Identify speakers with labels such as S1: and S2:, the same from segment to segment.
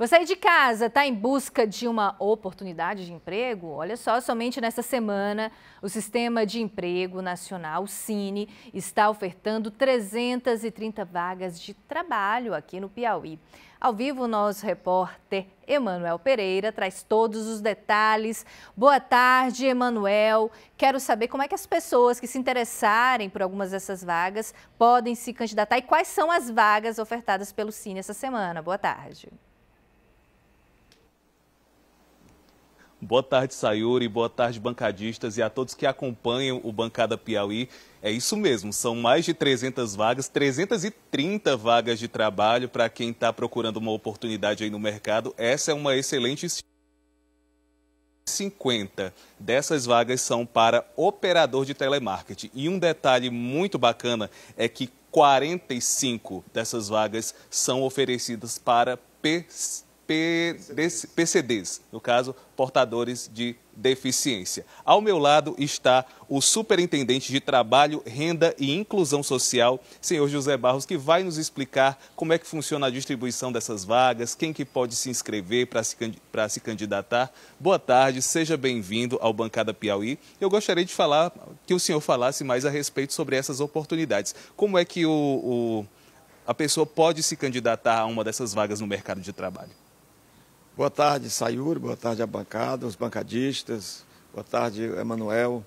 S1: Você aí de casa está em busca de uma oportunidade de emprego? Olha só, somente nesta semana, o Sistema de Emprego Nacional, Cine, está ofertando 330 vagas de trabalho aqui no Piauí. Ao vivo, nosso repórter Emanuel Pereira traz todos os detalhes. Boa tarde, Emanuel. Quero saber como é que as pessoas que se interessarem por algumas dessas vagas podem se candidatar e quais são as vagas ofertadas pelo Cine essa semana. Boa tarde.
S2: Boa tarde, Sayuri, boa tarde, bancadistas e a todos que acompanham o Bancada Piauí. É isso mesmo, são mais de 300 vagas, 330 vagas de trabalho para quem está procurando uma oportunidade aí no mercado. Essa é uma excelente 50 dessas vagas são para operador de telemarketing. E um detalhe muito bacana é que 45 dessas vagas são oferecidas para PCs PCDs, no caso, portadores de deficiência. Ao meu lado está o Superintendente de Trabalho, Renda e Inclusão Social, senhor José Barros, que vai nos explicar como é que funciona a distribuição dessas vagas, quem que pode se inscrever para se, se candidatar. Boa tarde, seja bem-vindo ao Bancada Piauí. Eu gostaria de falar, que o senhor falasse mais a respeito sobre essas oportunidades. Como é que o, o a pessoa pode se candidatar a uma dessas vagas no mercado de trabalho?
S3: Boa tarde, Sayuri, boa tarde à bancada, os bancadistas, boa tarde, Emanuel.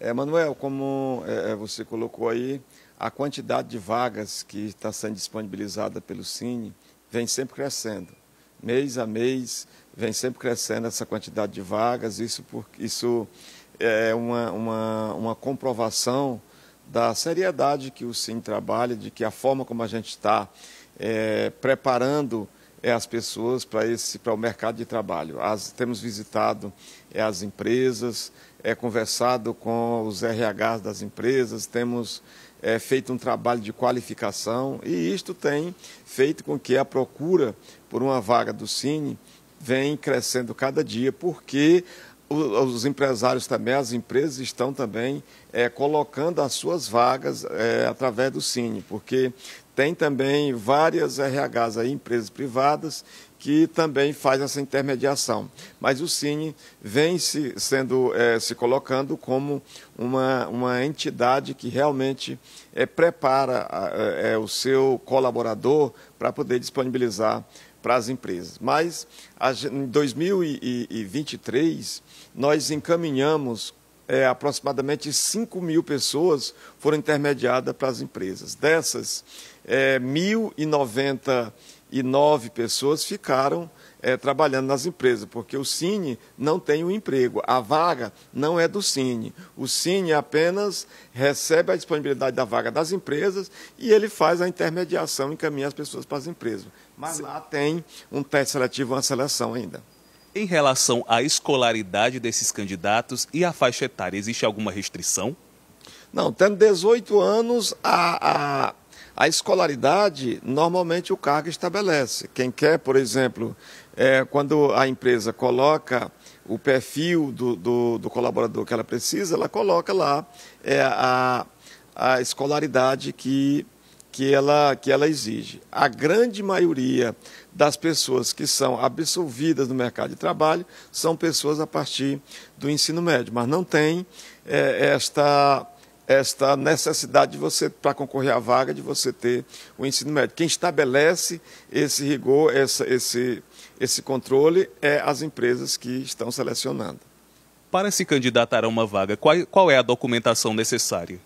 S3: É, Emanuel, como é, é, você colocou aí, a quantidade de vagas que está sendo disponibilizada pelo Cine vem sempre crescendo. Mês a mês vem sempre crescendo essa quantidade de vagas, isso, por, isso é uma, uma, uma comprovação da seriedade que o Cine trabalha, de que a forma como a gente está é, preparando é, as pessoas para esse para o mercado de trabalho. As, temos visitado é, as empresas, é, conversado com os RHs das empresas, temos é, feito um trabalho de qualificação e isto tem feito com que a procura por uma vaga do Cine vem crescendo cada dia, porque os empresários também, as empresas estão também é, colocando as suas vagas é, através do Cine, porque tem também várias RHs aí, empresas privadas, que também faz essa intermediação. Mas o Cine vem se, sendo, é, se colocando como uma, uma entidade que realmente é, prepara a, é, o seu colaborador para poder disponibilizar para as empresas. Mas a, em 2023, nós encaminhamos é, aproximadamente 5 mil pessoas foram intermediadas para as empresas. Dessas, é, 1.099 pessoas ficaram é, trabalhando nas empresas, porque o Cine não tem o um emprego. A vaga não é do Cine. O Cine apenas recebe a disponibilidade da vaga das empresas e ele faz a intermediação, encaminha as pessoas para as empresas. Mas lá tem um teste seletivo, uma seleção ainda.
S2: Em relação à escolaridade desses candidatos e à faixa etária, existe alguma restrição?
S3: Não, tendo 18 anos, a, a, a escolaridade, normalmente o cargo estabelece. Quem quer, por exemplo, é, quando a empresa coloca o perfil do, do, do, colaborador que ela precisa, ela coloca lá é, a, a escolaridade que, que, ela, que ela exige. A grande maioria das pessoas que são absolvidas no mercado de trabalho são pessoas a partir do ensino médio, mas não tem é, esta esta necessidade de você, para concorrer à vaga, de você ter o ensino médio. Quem estabelece esse rigor, essa, esse, esse controle, é as empresas que estão selecionando.
S2: Para se candidatar a uma vaga, qual, qual é a documentação necessária?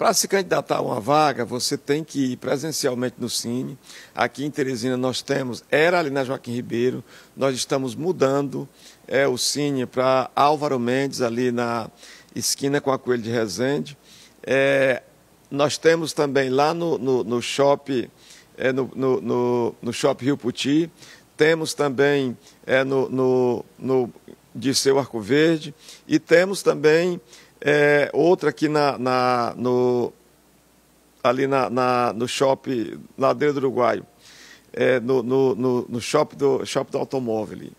S2: Para se candidatar a uma vaga,
S3: você tem que ir presencialmente no Cine. Aqui em Teresina nós temos, era ali na Joaquim Ribeiro, nós estamos mudando é, o Cine para Álvaro Mendes, ali na esquina com a Coelho de Resende. É, nós temos também lá no, no, no shopping, é, no, no, no, no shopping Rio Puti, temos também é, no, no, no Disseu Arco Verde e temos também é, outra aqui na, na, no, ali na, na no shopping Ladeiro do Uruguaio, é, no, no, no, no shopping, do, shopping do automóvel.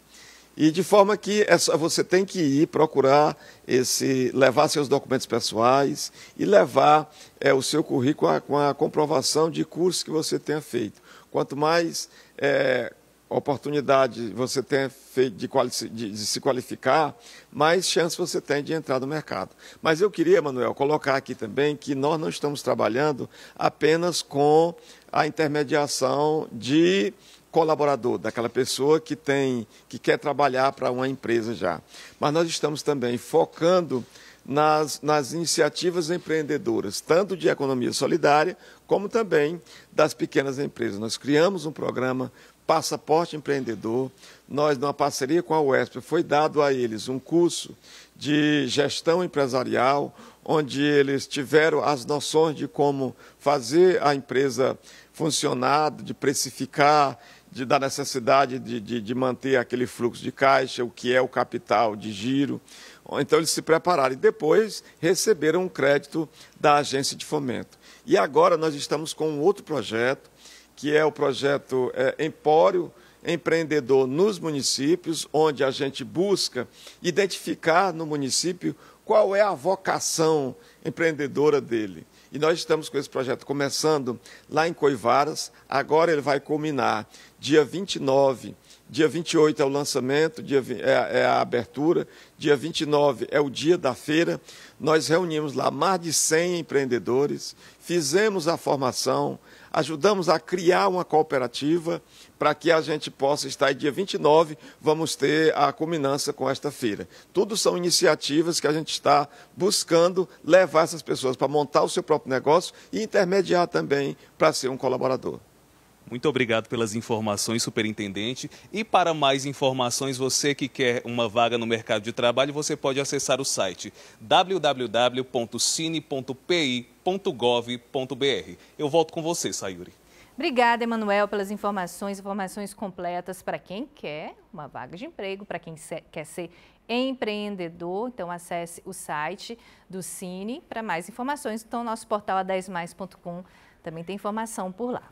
S3: E de forma que é só, você tem que ir procurar esse, levar seus documentos pessoais e levar é, o seu currículo com a, com a comprovação de cursos que você tenha feito. Quanto mais é, oportunidade você tem de, de, de, se qualificar, mais chance você tem de entrar no mercado. Mas eu queria, Manuel, colocar aqui também que nós não estamos trabalhando apenas com a intermediação de colaborador, daquela pessoa que tem, que quer trabalhar para uma empresa já. Mas nós estamos também focando nas, nas, iniciativas empreendedoras, tanto de economia solidária, como também das pequenas empresas. Nós criamos um programa passaporte empreendedor. Nós, numa parceria com a UESP, foi dado a eles um curso de gestão empresarial, onde eles tiveram as noções de como fazer a empresa funcionar, de precificar, de, da necessidade de, de, de, manter aquele fluxo de caixa, o que é o capital de giro. Então, eles se prepararam e depois receberam um crédito da agência de fomento. E agora nós estamos com um outro projeto que é o projeto é, Empório Empreendedor nos Municípios, onde a gente busca identificar no município qual é a vocação empreendedora dele. E nós estamos com esse projeto começando lá em Coivaras, agora ele vai culminar dia 29 Dia 28 é o lançamento, dia, é, é, a abertura. Dia 29 é o dia da feira. Nós reunimos lá mais de 100 empreendedores, fizemos a formação, ajudamos a criar uma cooperativa para que a gente possa estar. E dia 29 vamos ter a culminância com esta feira. Tudo são iniciativas que a gente está buscando levar essas pessoas para montar o seu próprio negócio e intermediar também para ser um colaborador.
S2: Muito obrigado pelas informações, superintendente. E para mais informações, você que quer uma vaga no mercado de trabalho, você pode acessar o site www.cine.pi gov.br. Eu volto com você, Sayuri.
S1: Obrigada, Emanuel, pelas informações, informações completas para quem quer uma vaga de emprego, para quem quer ser empreendedor. Então, acesse o site do Cine para mais informações. Então, nosso portal a10mais.com é também tem informação por lá.